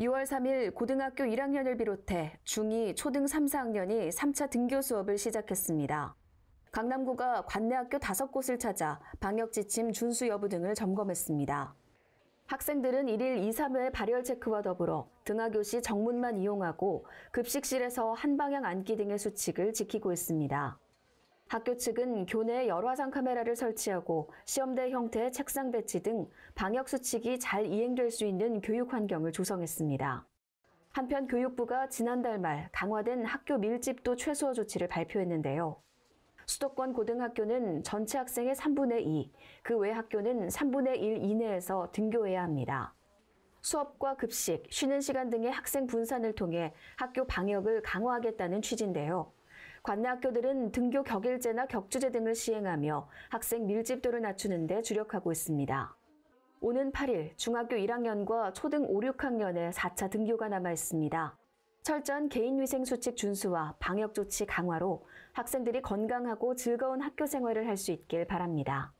6월 3일 고등학교 1학년을 비롯해 중2, 초등 3, 4학년이 3차 등교 수업을 시작했습니다. 강남구가 관내 학교 5곳을 찾아 방역 지침 준수 여부 등을 점검했습니다. 학생들은 1일 2, 3회 발열 체크와 더불어 등하교시 정문만 이용하고 급식실에서 한 방향 앉기 등의 수칙을 지키고 있습니다. 학교 측은 교내 열화상 카메라를 설치하고 시험대 형태의 책상 배치 등 방역 수칙이 잘 이행될 수 있는 교육 환경을 조성했습니다. 한편 교육부가 지난달 말 강화된 학교 밀집도 최소 화 조치를 발표했는데요. 수도권 고등학교는 전체 학생의 3분의 2, 그 외 학교는 3분의 1 이내에서 등교해야 합니다. 수업과 급식, 쉬는 시간 등의 학생 분산을 통해 학교 방역을 강화하겠다는 취지인데요. 관내 학교들은 등교 격일제나 격주제 등을 시행하며 학생 밀집도를 낮추는 데 주력하고 있습니다. 오는 8일 중학교 1학년과 초등 5, 6학년의 4차 등교가 남아 있습니다. 철저한 개인위생 수칙 준수와 방역조치 강화로 학생들이 건강하고 즐거운 학교 생활을 할 수 있길 바랍니다.